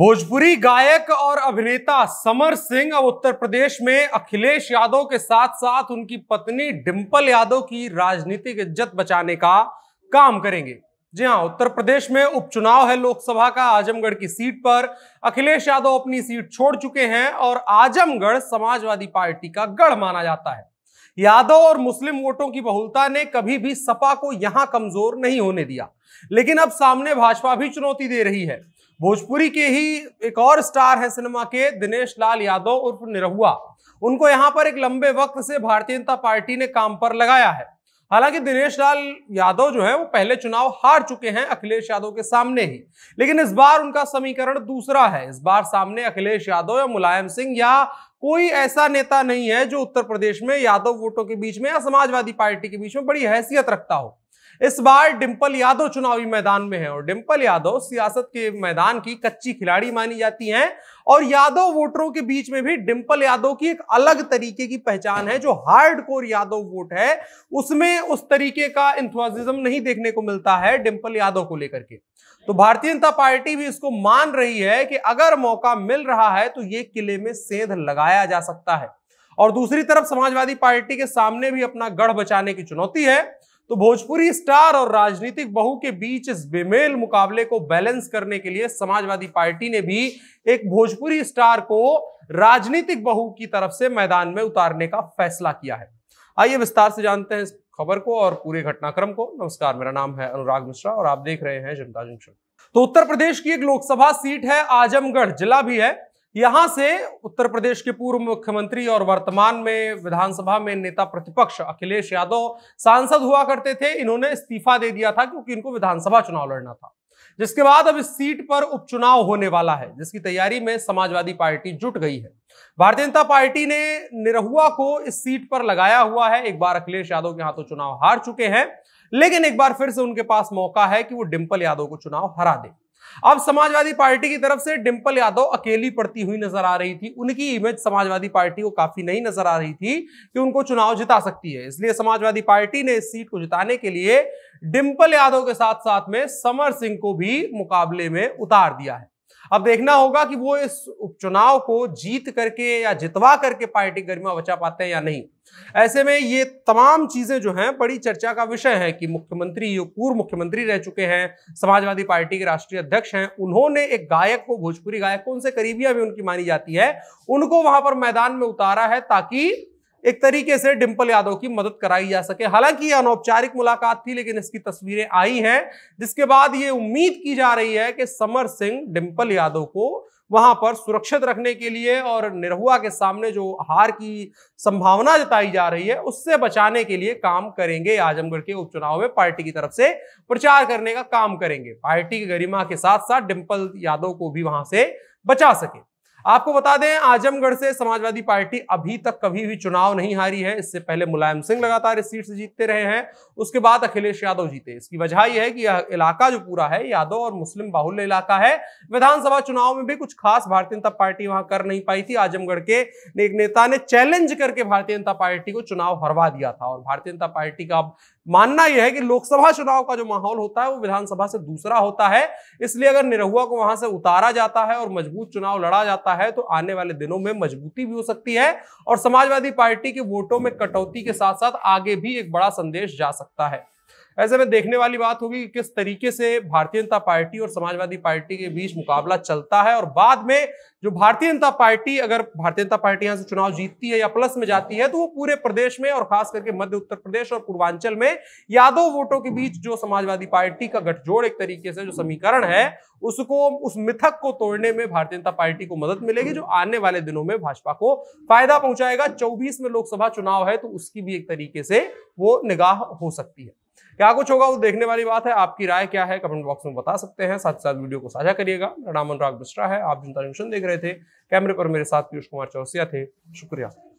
भोजपुरी गायक और अभिनेता समर सिंह अब उत्तर प्रदेश में अखिलेश यादव के साथ साथ उनकी पत्नी डिम्पल यादव की राजनीतिक इज्जत बचाने का काम करेंगे जी हाँ उत्तर प्रदेश में उपचुनाव है लोकसभा का आजमगढ़ की सीट पर अखिलेश यादव अपनी सीट छोड़ चुके हैं और आजमगढ़ समाजवादी पार्टी का गढ़ माना जाता है यादव और मुस्लिम वोटों की बहुलता ने कभी भी सपा को यहां कमजोर नहीं होने दिया लेकिन अब सामने भाजपा भी चुनौती दे रही है भोजपुरी के ही एक और स्टार है सिनेमा के दिनेश लाल यादव उर्फ निरहुआ उनको यहाँ पर एक लंबे वक्त से भारतीय जनता पार्टी ने काम पर लगाया है हालांकि दिनेश लाल यादव जो है वो पहले चुनाव हार चुके हैं अखिलेश यादव के सामने ही लेकिन इस बार उनका समीकरण दूसरा है इस बार सामने अखिलेश यादव या मुलायम सिंह या कोई ऐसा नेता नहीं है जो उत्तर प्रदेश में यादव वोटों के बीच में या समाजवादी पार्टी के बीच में बड़ी हैसियत रखता हो इस बार डिम्पल यादव चुनावी मैदान में है और डिम्पल यादव सियासत के मैदान की कच्ची खिलाड़ी मानी जाती हैं और यादव वोटरों के बीच में भी डिम्पल यादव की एक अलग तरीके की पहचान है जो हार्ड कोर यादव वोट है उसमें उस तरीके का इंथुआजिज्म नहीं देखने को मिलता है डिम्पल यादव को लेकर के तो भारतीय जनता पार्टी भी इसको मान रही है कि अगर मौका मिल रहा है तो ये किले में सेंध लगाया जा सकता है और दूसरी तरफ समाजवादी पार्टी के सामने भी अपना गढ़ बचाने की चुनौती है तो भोजपुरी स्टार और राजनीतिक बहु के बीच इस बेमेल मुकाबले को बैलेंस करने के लिए समाजवादी पार्टी ने भी एक भोजपुरी स्टार को राजनीतिक बहु की तरफ से मैदान में उतारने का फैसला किया है आइए विस्तार से जानते हैं इस खबर को और पूरे घटनाक्रम को नमस्कार मेरा नाम है अनुराग मिश्रा और आप देख रहे हैं जनता जंक्शन तो उत्तर प्रदेश की एक लोकसभा सीट है आजमगढ़ जिला भी है यहां से उत्तर प्रदेश के पूर्व मुख्यमंत्री और वर्तमान में विधानसभा में नेता प्रतिपक्ष अखिलेश यादव सांसद हुआ करते थे इन्होंने इस्तीफा दे दिया था क्योंकि इनको विधानसभा चुनाव लड़ना था जिसके बाद अब इस सीट पर उपचुनाव होने वाला है जिसकी तैयारी में समाजवादी पार्टी जुट गई है भारतीय जनता पार्टी ने निरहुआ को इस सीट पर लगाया हुआ है एक बार अखिलेश यादव के हाथों चुनाव हार चुके हैं लेकिन एक बार फिर से उनके पास मौका है कि वो डिम्पल यादव को चुनाव हरा दे अब समाजवादी पार्टी की तरफ से डिंपल यादव अकेली पड़ती हुई नजर आ रही थी उनकी इमेज समाजवादी पार्टी को काफी नहीं नजर आ रही थी कि उनको चुनाव जिता सकती है इसलिए समाजवादी पार्टी ने इस सीट को जिताने के लिए डिम्पल यादव के साथ साथ में समर सिंह को भी मुकाबले में उतार दिया है अब देखना होगा कि वो इस उपचुनाव को जीत करके या जितवा करके पार्टी गरिमा बचा पाते हैं या नहीं ऐसे में ये तमाम चीजें जो हैं बड़ी चर्चा का विषय है कि मुख्यमंत्री पूर्व मुख्यमंत्री रह चुके हैं समाजवादी पार्टी के राष्ट्रीय अध्यक्ष हैं उन्होंने एक गायक को भोजपुरी गायक को उनसे करीबियां भी उनकी मानी जाती है उनको वहां पर मैदान में उतारा है ताकि एक तरीके से डिम्पल यादव की मदद कराई जा सके हालांकि ये अनौपचारिक मुलाकात थी लेकिन इसकी तस्वीरें आई हैं जिसके बाद ये उम्मीद की जा रही है कि समर सिंह डिम्पल यादव को वहां पर सुरक्षित रखने के लिए और निरहुआ के सामने जो हार की संभावना जताई जा रही है उससे बचाने के लिए काम करेंगे आजमगढ़ के उपचुनाव में पार्टी की तरफ से प्रचार करने का काम करेंगे पार्टी की गरिमा के साथ साथ डिम्पल यादव को भी वहां से बचा सके आपको बता दें आजमगढ़ से समाजवादी पार्टी अभी तक कभी भी चुनाव नहीं हारी है इससे पहले मुलायम सिंह लगातार इस सीट से जीतते रहे हैं उसके बाद अखिलेश यादव जीते इसकी वजह यह है कि यह इलाका जो पूरा है यादव और मुस्लिम बाहुल्य इलाका है विधानसभा चुनाव में भी कुछ खास भारतीय जनता पार्टी वहां कर नहीं पाई थी आजमगढ़ के एक नेता ने चैलेंज करके भारतीय जनता पार्टी को चुनाव हरवा दिया था और भारतीय जनता पार्टी का मानना यह है कि लोकसभा चुनाव का जो माहौल होता है वो विधानसभा से दूसरा होता है इसलिए अगर निरहुआ को वहां से उतारा जाता है और मजबूत चुनाव लड़ा जाता है तो आने वाले दिनों में मजबूती भी हो सकती है और समाजवादी पार्टी के वोटों में कटौती के साथ साथ आगे भी एक बड़ा संदेश जा सकता है ऐसे में देखने वाली बात होगी कि किस तरीके से भारतीय जनता पार्टी और समाजवादी पार्टी के बीच मुकाबला चलता है और बाद में जो भारतीय जनता पार्टी अगर भारतीय जनता पार्टी यहां से चुनाव जीतती है या प्लस में जाती है तो वो पूरे प्रदेश में और खास करके मध्य उत्तर प्रदेश और पूर्वांचल में यादव वोटों के बीच जो समाजवादी पार्टी का गठजोड़ एक तरीके से जो समीकरण है उसको उस मिथक को तोड़ने में भारतीय जनता पार्टी को मदद मिलेगी जो आने वाले दिनों में भाजपा को फायदा पहुंचाएगा चौबीस में लोकसभा चुनाव है तो उसकी भी एक तरीके से वो निगाह हो सकती है क्या कुछ होगा वो देखने वाली बात है आपकी राय क्या है कमेंट बॉक्स में बता सकते हैं साथ ही साथ वीडियो को साझा करिएगा मेरा नाम अनुराग मिश्रा है आप जनता न्यूशन देख रहे थे कैमरे पर मेरे साथ पीयूष कुमार चौसिया थे शुक्रिया